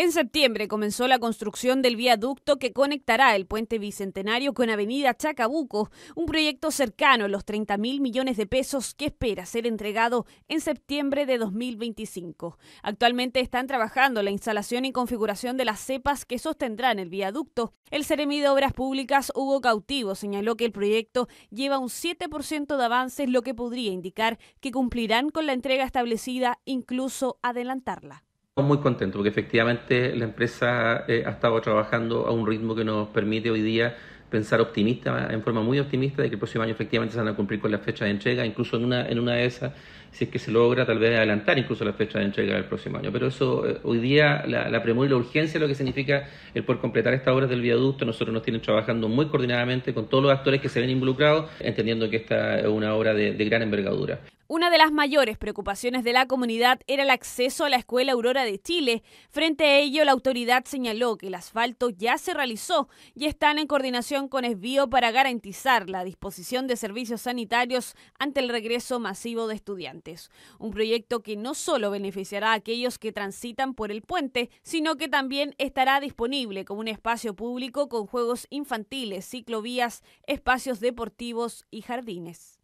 En septiembre comenzó la construcción del viaducto que conectará el puente bicentenario con Avenida Chacabuco, un proyecto cercano a los 30 mil millones de pesos que espera ser entregado en septiembre de 2025. Actualmente están trabajando la instalación y configuración de las cepas que sostendrán el viaducto. El seremi de Obras Públicas, Hugo Cautivo, señaló que el proyecto lleva un 7% de avances, lo que podría indicar que cumplirán con la entrega establecida, incluso adelantarla muy contentos porque efectivamente la empresa eh, ha estado trabajando a un ritmo que nos permite hoy día pensar optimista, en forma muy optimista, de que el próximo año efectivamente se van a cumplir con la fecha de entrega, incluso en una, en una de esas, si es que se logra, tal vez adelantar incluso la fecha de entrega del próximo año. Pero eso, eh, hoy día, la, premura y la urgencia, lo que significa el poder completar estas obras del viaducto, nosotros nos tienen trabajando muy coordinadamente con todos los actores que se ven involucrados, entendiendo que esta es una obra de gran envergadura. Una de las mayores preocupaciones de la comunidad era el acceso a la Escuela Aurora de Chile. Frente a ello, la autoridad señaló que el asfalto ya se realizó y están en coordinación con Esbío para garantizar la disposición de servicios sanitarios ante el regreso masivo de estudiantes. Un proyecto que no solo beneficiará a aquellos que transitan por el puente, sino que también estará disponible como un espacio público con juegos infantiles, ciclovías, espacios deportivos y jardines.